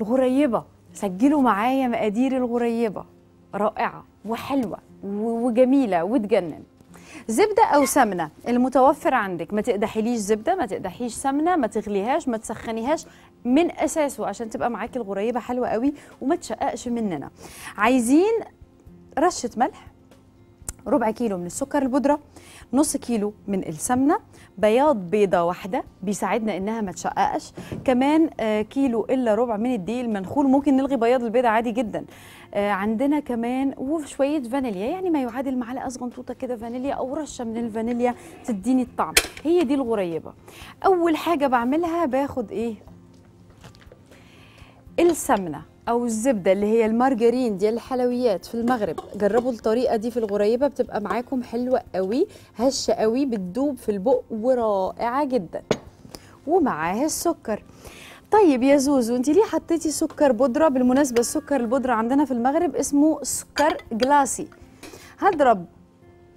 الغريبة سجلوا معايا مقادير الغريبة رائعة وحلوة وجميلة وتجنن زبدة أو سمنة المتوفر عندك ما تقدحيليش زبدة ما تقدحيش سمنة ما تغليهاش ما تسخنيهاش من أساسه عشان تبقى معاكي الغريبة حلوة قوي وما تشققش مننا عايزين رشة ملح ربع كيلو من السكر البودرة نص كيلو من السمنة بياض بيضة واحدة بيساعدنا إنها ما تشققش كمان آه، كيلو إلا ربع من الدقيق المنخول ممكن نلغي بياض البيضة عادي جدا آه، عندنا كمان وشوية فانيليا يعني ما يعادل معلقة صغنطوطة كده فانيليا أو رشة من الفانيليا تديني الطعم هي دي الغريبة أول حاجة بعملها باخد إيه السمنة او الزبده اللي هي المارجرين ديال الحلويات في المغرب جربوا الطريقه دي في الغريبه بتبقى معاكم حلوه قوي هشه قوي بتدوب في البق ورائعه جدا ومعاها السكر طيب يا زوزو انت ليه حطيتي سكر بودره بالمناسبه السكر البودره عندنا في المغرب اسمه سكر جلاسي هضرب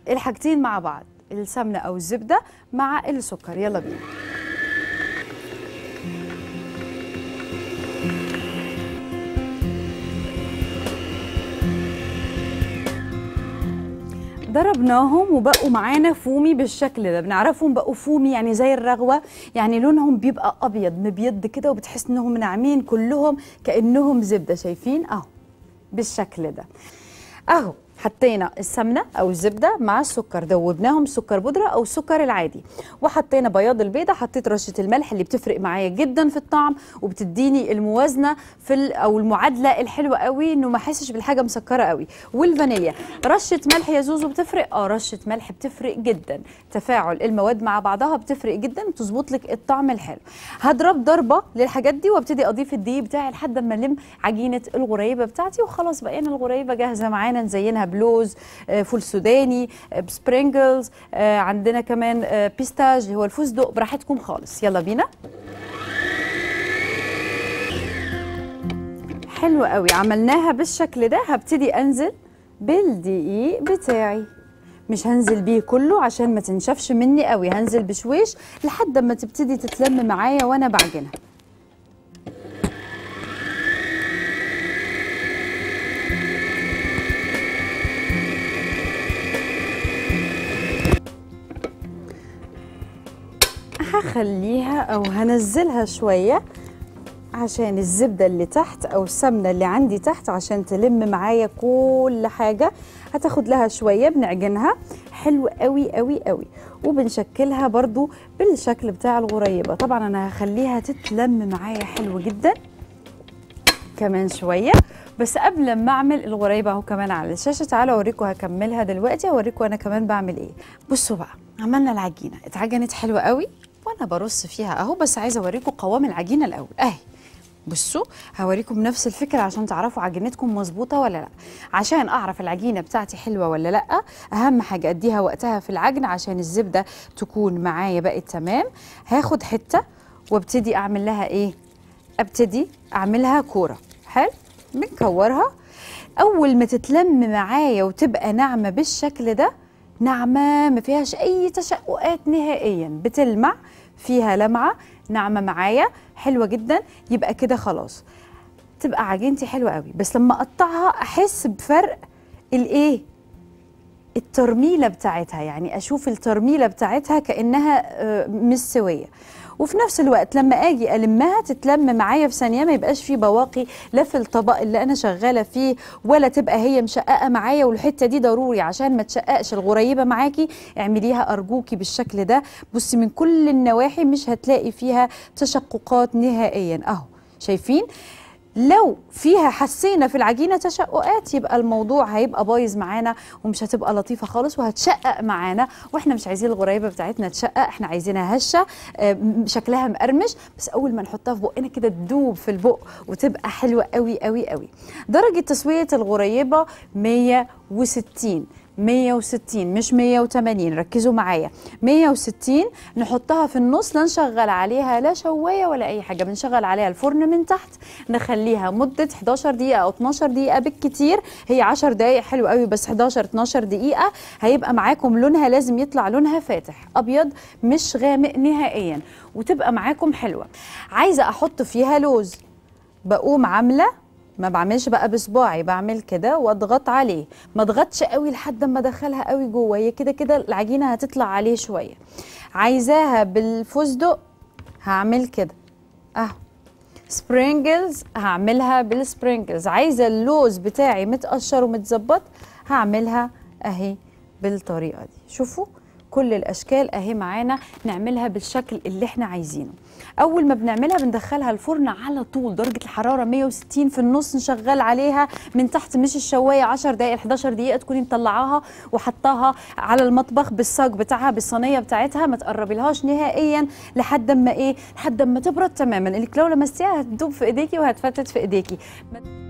الحاجتين مع بعض السمنه او الزبده مع السكر يلا بينا ضربناهم وبقوا معانا فومي بالشكل ده بنعرفهم بقوا فومي يعني زي الرغوه يعني لونهم بيبقى ابيض مبيض كده وبتحس انهم ناعمين كلهم كانهم زبده شايفين اهو بالشكل ده اهو حطينا السمنه او الزبده مع السكر ذوبناهم سكر بودره او السكر العادي وحطينا بياض البيضه حطيت رشه الملح اللي بتفرق معايا جدا في الطعم وبتديني الموازنه في او المعادله الحلوه قوي انه ما احسش بالحاجه مسكره قوي والفانيليا رشه ملح يا زوزو بتفرق اه رشه ملح بتفرق جدا تفاعل المواد مع بعضها بتفرق جدا بتظبط لك الطعم الحلو هضرب ضربه للحاجات دي وابتدي اضيف الدقيق بتاعي لحد ما الم عجينه الغريبه بتاعتي وخلاص بقينا الغريبه جاهزه معانا نزينها بلوز آه، فول سوداني آه، بسبرينجلز آه، عندنا كمان بيستاج اللي هو الفستق براحتكم خالص يلا بينا حلو قوي عملناها بالشكل ده هبتدي انزل بالدقيق بتاعي مش هنزل بيه كله عشان ما تنشفش مني قوي هنزل بشويش لحد ما تبتدي تتلم معايا وانا بعجنها هخليها او هنزلها شويه عشان الزبده اللي تحت او السمنه اللي عندي تحت عشان تلم معايا كل حاجه هتاخد لها شويه بنعجنها حلو قوي قوي قوي وبنشكلها برضو بالشكل بتاع الغريبه طبعا انا هخليها تتلم معايا حلو جدا كمان شويه بس قبل ما اعمل الغريبه اهو كمان على الشاشه تعالوا اوريكم هكملها دلوقتي اوريكم انا كمان بعمل ايه بصوا بقى عملنا العجينه اتعجنت حلوه قوي وانا برص فيها اهو بس عايزه اوريكم قوام العجينه الاول اهي بصوا هوريكم نفس الفكره عشان تعرفوا عجينتكم مظبوطه ولا لا عشان اعرف العجينه بتاعتي حلوه ولا لا اهم حاجه اديها وقتها في العجن عشان الزبده تكون معايا بقت تمام هاخد حته وابتدي اعمل لها ايه ابتدي اعملها كوره حلو بنكورها اول ما تتلم معايا وتبقى ناعمه بالشكل ده ناعمه ما فيهاش اي تشققات نهائيا بتلمع فيها لمعه ناعمه معايا حلوه جدا يبقى كده خلاص تبقى عجينتي حلوه قوي بس لما اقطعها احس بفرق الايه الترميله بتاعتها يعني اشوف الترميله بتاعتها كانها آه، مش سويه وفي نفس الوقت لما اجي المها تتلم معايا في ثانيه ما يبقاش في بواقي لا في الطبق اللي انا شغاله فيه ولا تبقى هي مشققه معايا والحته دي ضروري عشان ما تشققش الغريبه معاكي اعمليها ارجوكي بالشكل ده بصي من كل النواحي مش هتلاقي فيها تشققات نهائيا اهو شايفين لو فيها حسينا في العجينه تشققات يبقى الموضوع هيبقى بايظ معانا ومش هتبقى لطيفه خالص وهتشقق معانا واحنا مش عايزين الغريبه بتاعتنا تشقق احنا عايزينها هشه آه، شكلها مقرمش بس اول ما نحطها في بقنا كده تدوب في البق وتبقى حلوه قوي قوي قوي درجه تسويه الغريبه 160 160 مش 180 ركزوا معايا 160 نحطها في النص لا نشغل عليها لا شوايه ولا اي حاجه بنشغل عليها الفرن من تحت نخليها مده 11 دقيقه او 12 دقيقه بالكتير هي 10 دقائق حلو قوي بس 11 12 دقيقه هيبقى معاكم لونها لازم يطلع لونها فاتح ابيض مش غامق نهائيا وتبقى معاكم حلوه عايزه احط فيها لوز بقوم عامله ما بعملش بقى بصباعي بعمل كده واضغط عليه ما اضغطش قوي لحد ما ادخلها قوي جوه هي كده كده العجينه هتطلع عليه شويه عايزاها بالفستق هعمل كده اهو سبرينجلز هعملها بالسبرينجلز عايزه اللوز بتاعي متقشر ومتظبط هعملها اهي بالطريقه دي شوفوا كل الاشكال اهي معانا نعملها بالشكل اللي احنا عايزينه اول ما بنعملها بندخلها الفرن على طول درجه الحراره 160 في النص نشغل عليها من تحت مش الشوايه 10 دقائق 11 دقيقه تكوني مطلعاها وحطاها على المطبخ بالصاج بتاعها بالصينيه بتاعتها ما تقربيلهاش نهائيا لحد اما ايه لحد اما تبرد تماما اللي لو لمستيها هتدوب في ايديكي وهتفتت في ايديكي